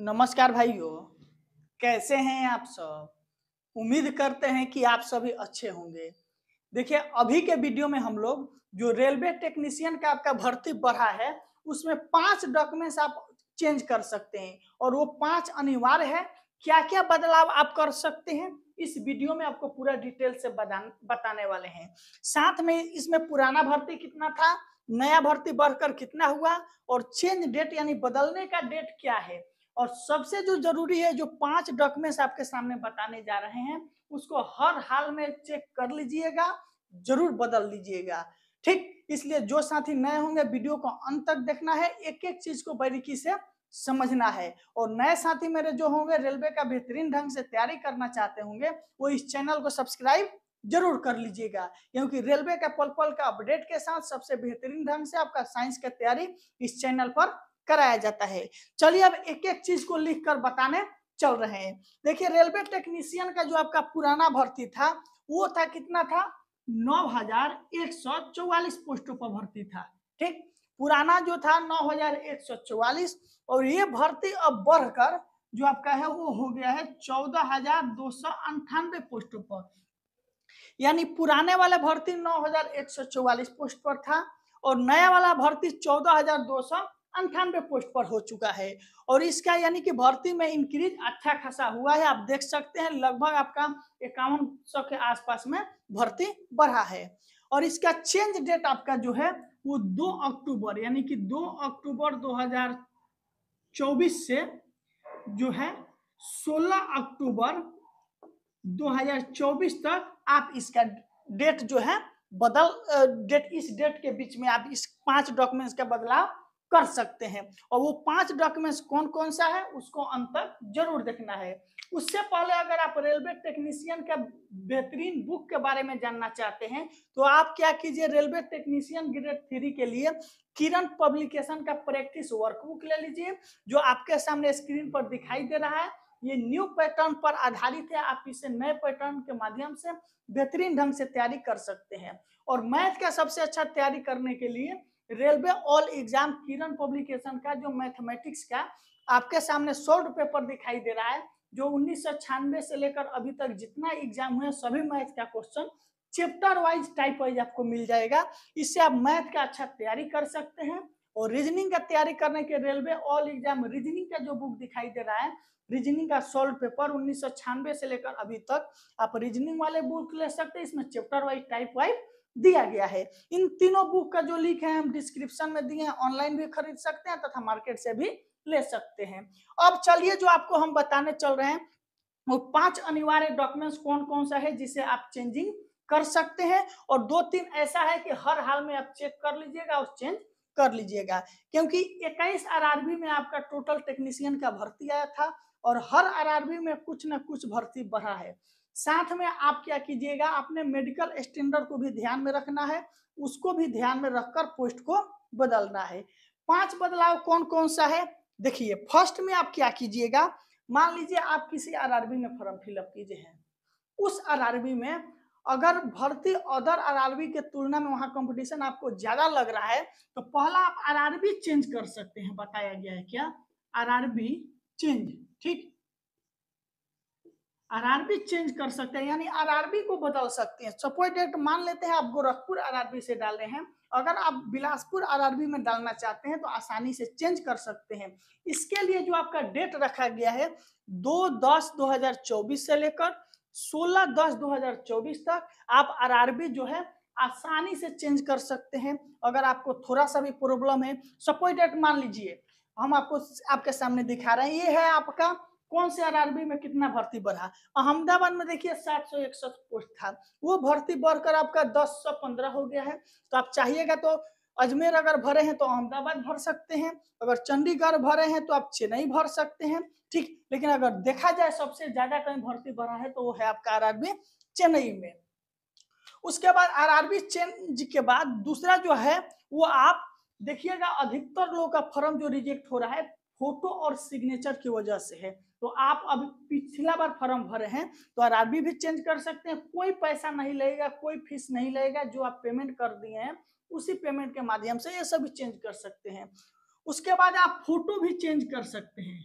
नमस्कार भाइयों कैसे हैं आप सब उम्मीद करते हैं कि आप सभी अच्छे होंगे देखिए अभी के वीडियो में हम लोग जो रेलवे टेक्नीशियन का आपका भर्ती बढ़ा है उसमें पांच डॉक्यूमेंट्स आप चेंज कर सकते हैं और वो पांच अनिवार्य है क्या क्या बदलाव आप कर सकते हैं इस वीडियो में आपको पूरा डिटेल से बताने वाले हैं साथ में इसमें पुराना भर्ती कितना था नया भर्ती बढ़कर कितना हुआ और चेंज डेट यानी बदलने का डेट क्या है और सबसे जो जरूरी है जो पांच डॉक्यूमेंट्स आपके सामने बताने जा रहे हैं उसको हर हाल में चेक कर लीजिएगा जरूर बदल लीजिएगा ठीक इसलिए जो साथी नए होंगे वीडियो को अंत तक देखना है एक एक चीज को बारीकी से समझना है और नए साथी मेरे जो होंगे रेलवे का बेहतरीन ढंग से तैयारी करना चाहते होंगे वो इस चैनल को सब्सक्राइब जरूर कर लीजिएगा क्योंकि रेलवे का पल पल का अपडेट के साथ सबसे बेहतरीन ढंग से आपका साइंस का तैयारी इस चैनल पर कराया जाता है चलिए अब एक एक चीज को लिख कर बताने चल रहे हैं देखिए रेलवे टेक्नीशियन का जो आपका पुराना भर्ती था वो था कितना था नौ हजार एक सौ चौवालीस पोस्टों पर भर्ती था ठीक पुराना जो था नौ हजार एक सौ चौवालीस और ये भर्ती अब बढ़कर जो आपका है वो हो गया है चौदह हजार दो सौ अंठानवे पोस्टों पर यानी पुराने वाला भर्ती नौ हजार एक सौ चौवालीस पोस्ट पर था और नया वाला भर्ती चौदह हजार दो सौ अंठानवे पोस्ट पर हो चुका है और इसका यानी कि भर्ती में इंक्रीज अच्छा खासा हुआ है आप देख सकते हैं लगभग आपका इक्यावन सौ के आसपास में भर्ती बढ़ा है और इसका चेंज डेट आपका जो है वो 2 अक्टूबर यानी कि 2 अक्टूबर 2024 से जो है 16 अक्टूबर 2024 तक आप इसका डेट जो है बदल डेट इस डेट के बीच में आप इस पांच डॉक्यूमेंट्स का बदलाव कर सकते हैं और वो पांच डॉक्यूमेंट्स कौन कौन सा है उसको अंत तक जरूर देखना है उससे पहले अगर आप रेलवे टेक्नीशियन के बेहतरीन बुक के बारे में जानना चाहते हैं तो आप क्या कीजिए रेलवे टेक्नीशियन ग्रेड थ्री के लिए किरण पब्लिकेशन का प्रैक्टिस वर्कबुक ले लीजिए जो आपके सामने स्क्रीन पर दिखाई दे रहा है ये न्यू पैटर्न पर आधारित है आप इसे नए पैटर्न के माध्यम से बेहतरीन ढंग से तैयारी कर सकते हैं और मैथ का सबसे अच्छा तैयारी करने के लिए railway all exam Kiran publication का जो मैथमेटिक्स का आपके सामने शॉर्ट पेपर दिखाई दे रहा है जो उन्नीस से लेकर अभी तक जितना एग्जाम हुए सभी मैथ का question chapter wise type wise आपको मिल जाएगा इससे आप मैथ का अच्छा तैयारी कर सकते हैं और रीजनिंग का तैयारी करने के रेलवे ऑल एग्जाम रीजनिंग का जो बुक दिखाई दे रहा है रीजनिंग का सोल्व पेपर उन्नीस से लेकर अभी तक आप रीजनिंग वाले बुक ले सकते हैं इसमें चैप्टर वाइज टाइप वाइज दिया गया है इन तीनों बुक का जो लिंक है हम डिस्क्रिप्शन में दिए हैं ऑनलाइन भी खरीद सकते हैं तथा मार्केट से भी ले सकते हैं अब चलिए जो आपको हम बताने चल रहे हैं वो पांच अनिवार्य डॉक्यूमेंट्स कौन कौन सा है जिसे आप चेंजिंग कर सकते हैं और दो तीन ऐसा है कि हर हाल में आप चेक कर लीजिएगा और चेंज कर लीजिएगा क्योंकि आर आरआरबी में आपका टोटल टेक्नीशियन का भर्ती आया था और हर बी में कुछ ना कुछ भर्ती बढ़ा है साथ में आप क्या कीजिएगा अपने मेडिकल स्टैंडर्ड को भी ध्यान में रखना है उसको भी ध्यान में रखकर पोस्ट को बदलना है पांच बदलाव कौन कौन सा है देखिए फर्स्ट में आप क्या कीजिएगा मान लीजिए आप किसी आरआरबी में फॉर्म फिलअप कीजिए हैं उस आरआरबी में अगर भर्ती अदर आरआरबी के तुलना में वहाँ कंपटीशन आपको ज़्यादा लग रहा है तो पहला आप आरआरबी चेंज कर सकते हैं बताया गया है क्या आरआरबी चेंज ठीक आरआरबी चेंज कर सकते हैं यानी आरआरबी को बदल सकते हैं सपोज डेट मान लेते हैं आप गोरखपुर आरआरबी से डाल रहे हैं अगर आप बिलासपुर आरआरबी में डालना चाहते हैं तो आसानी से चेंज कर सकते हैं इसके लिए जो आपका डेट रखा गया है दो दस दो हजार चौबीस से लेकर सोलह दस दो हजार चौबीस तक आप आरआरबी जो है आसानी से चेंज कर सकते हैं अगर आपको थोड़ा सा भी प्रॉब्लम है सपोज डेट मान लीजिए हम आपको आपके सामने दिखा रहे हैं ये है आपका कौन से आरआरबी में कितना भर्ती बढ़ा अहमदाबाद में देखिए सात सौ पोस्ट था वो भर्ती बढ़कर आपका दस सौ पंद्रह हो गया है तो आप चाहिएगा तो अजमेर अगर भरे हैं तो अहमदाबाद भर सकते हैं अगर चंडीगढ़ भरे हैं तो आप चेन्नई भर सकते हैं ठीक लेकिन अगर देखा जाए सबसे ज्यादा कहीं भर्ती भरा है तो वो है आपका आर चेन्नई में उसके बाद आरआरबी चेंज के बाद दूसरा जो है वो आप देखिएगा अधिकतर लोगों का फॉर्म जो रिजेक्ट हो रहा है फोटो और सिग्नेचर की वजह से है तो आप अभी पिछला बार फॉर्म भरे हैं तो आरआरबी भी चेंज कर सकते हैं कोई पैसा नहीं लगेगा कोई फीस नहीं लगेगा जो आप पेमेंट कर दिए हैं उसी पेमेंट के माध्यम से ये सब चेंज कर सकते हैं उसके बाद आप फोटो भी चेंज कर सकते हैं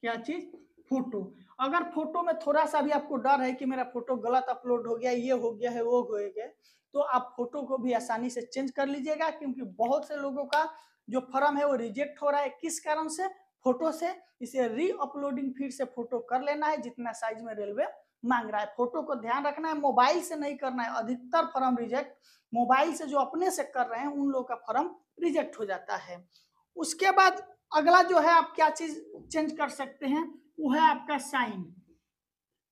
क्या चीज फोटो अगर फोटो में थोड़ा सा भी आपको डर है कि मेरा फोटो गलत अपलोड हो गया ये हो गया है वो हो गया तो आप फोटो को भी आसानी से चेंज कर लीजिएगा क्योंकि बहुत से लोगों का जो फॉर्म है वो रिजेक्ट हो रहा है किस कारण से फोटो से इसे री अपलोडिंग फिर से फोटो कर लेना है जितना साइज में रेलवे मांग रहा है फोटो को ध्यान रखना है मोबाइल से नहीं करना है अधिकतर फॉर्म रिजेक्ट मोबाइल से जो अपने से कर रहे हैं उन लोगों का फॉर्म रिजेक्ट हो जाता है उसके बाद अगला जो है आप क्या चीज चेंज कर सकते हैं वो है आपका साइन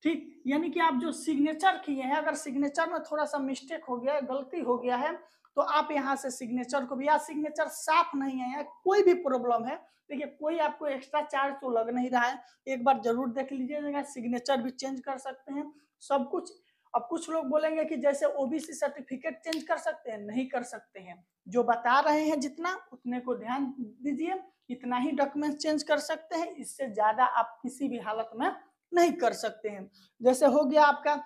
ठीक यानी कि आप जो सिग्नेचर किए हैं अगर सिग्नेचर में थोड़ा सा मिस्टेक हो गया है गलती हो गया है तो आप यहाँ से सिग्नेचर को भी या सिग्नेचर साफ नहीं है या कोई भी प्रॉब्लम है देखिए कोई आपको एक्स्ट्रा चार्ज तो लग नहीं रहा है एक बार जरूर देख लीजिएगा सिग्नेचर भी चेंज कर सकते हैं सब कुछ अब कुछ लोग बोलेंगे कि जैसे ओबीसी सर्टिफिकेट चेंज कर सकते हैं नहीं कर सकते हैं जो बता रहे हैं जितना उतने को ध्यान दीजिए इतना ही डॉक्यूमेंट चेंज कर सकते हैं इससे ज़्यादा आप किसी भी हालत में नहीं कर सकते हैं जैसे हो गया आपका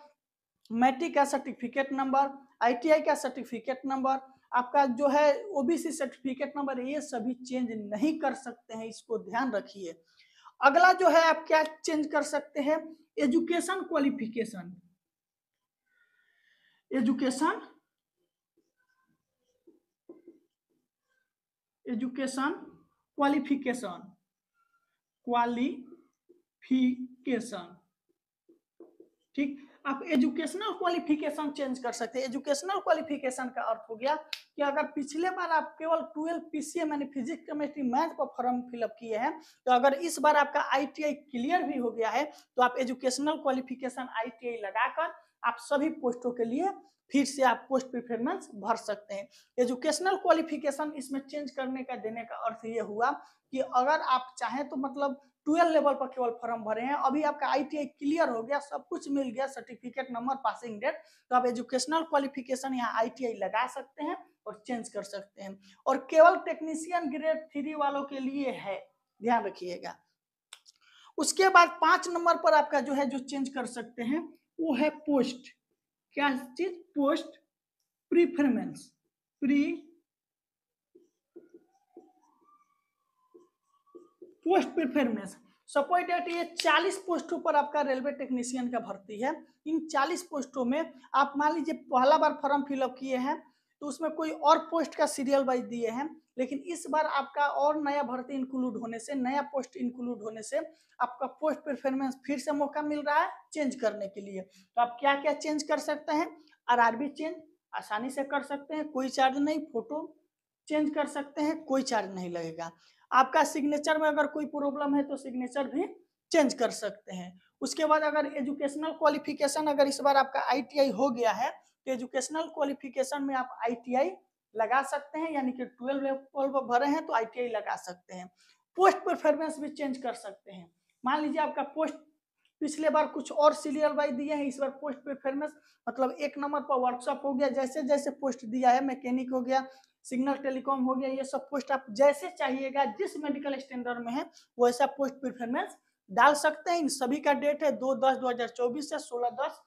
मैट्रिक का सर्टिफिकेट नंबर आईटीआई का सर्टिफिकेट नंबर आपका जो है ओबीसी सर्टिफिकेट नंबर ये सभी चेंज नहीं कर सकते हैं इसको ध्यान रखिए अगला जो है आप क्या चेंज कर सकते हैं education qualification education education qualification क्वाली क्वालिफिकेशन ठीक आप एजुकेशनल क्वालिफिकेशन चेंज कर सकते हैं एजुकेशनल क्वालिफिकेशन का अर्थ हो गया कि अगर पिछले बार आप केवल ट्वेल्व पीसीएम यानी फिजिक्स केमिस्ट्री मैथ पर फॉर्म फिलअप किए हैं तो अगर इस बार आपका आईटीआई क्लियर भी हो गया है तो आप एजुकेशनल क्वालिफिकेशन आईटीआई लगाकर आप सभी पोस्टों के लिए फिर से आप पोस्ट प्रिफरेंस भर सकते हैं एजुकेशनल क्वालिफिकेशन इसमें चेंज करने का देने का अर्थ ये हुआ कि अगर आप चाहें तो मतलब ट्वेल्व लेवल पर केवल फॉर्म भरे हैं अभी आपका आईटीआई क्लियर हो गया सब कुछ मिल गया सर्टिफिकेट नंबर पासिंग डेट तो आप एजुकेशनल क्वालिफिकेशन यहाँ आईटीआई लगा सकते हैं और चेंज कर सकते हैं और केवल टेक्नीशियन ग्रेड थ्री वालों के लिए है ध्यान रखिएगा उसके बाद पांच नंबर पर आपका जो है जो चेंज कर सकते हैं वो है पोस्ट क्या चीज post preference pre post preference suppose date ये 40 पोस्टों पर आपका रेलवे टेक्नीशियन का भर्ती है इन 40 पोस्टों में आप मान लीजिए पहला बार फॉर्म फिलअप किए हैं तो उसमें कोई और पोस्ट का सीरियल वाइज दिए हैं लेकिन इस बार आपका और नया भर्ती इंक्लूड होने से नया पोस्ट इंक्लूड होने से आपका पोस्ट परफॉर्मेंस फिर से मौका मिल रहा है चेंज करने के लिए तो आप क्या क्या चेंज कर सकते हैं आरआरबी चेंज आसानी से कर सकते हैं कोई चार्ज नहीं फोटो चेंज कर सकते हैं कोई चार्ज नहीं लगेगा आपका सिग्नेचर में अगर कोई प्रॉब्लम है तो सिग्नेचर भी चेंज कर सकते हैं उसके बाद अगर एजुकेशनल क्वालिफिकेशन अगर इस बार आपका आईटीआई हो गया है तो एजुकेशनल क्वालिफिकेशन में आप आईटीआई लगा सकते हैं यानी कि ट्वेल्व ट्वेल्व भरे हैं तो आईटीआई लगा सकते हैं पोस्ट परफॉर्मेंस भी चेंज कर सकते हैं मान लीजिए आपका पोस्ट पिछले बार कुछ और सीरियल वाइज दिए हैं इस बार पोस्ट परफॉर्मेंस मतलब एक नंबर पर वर्कशॉप हो गया जैसे जैसे पोस्ट दिया है मैकेनिक हो गया सिग्नल टेलीकॉम हो गया ये सब पोस्ट आप जैसे चाहिएगा जिस मेडिकल स्टैंडर्ड में है वैसा पोस्ट परफॉर्मेंस डाल सकते हैं इन सभी का डेट है दो दस दो हजार चौबीस से सोलह दस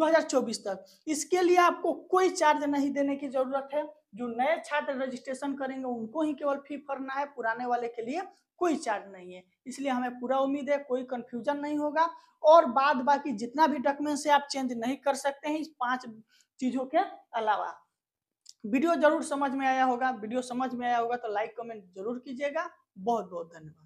2024 तक इसके लिए आपको कोई चार्ज नहीं देने की जरूरत है जो नए छात्र रजिस्ट्रेशन करेंगे उनको ही केवल फी भरना है पुराने वाले के लिए कोई चार्ज नहीं है इसलिए हमें पूरा उम्मीद है कोई कंफ्यूजन नहीं होगा और बाद बाकी जितना भी डॉक्यूमेंट है आप चेंज नहीं कर सकते हैं इस पांच चीजों के अलावा वीडियो जरूर समझ में आया होगा वीडियो समझ में आया होगा तो लाइक कमेंट जरूर कीजिएगा बहुत बहुत धन्यवाद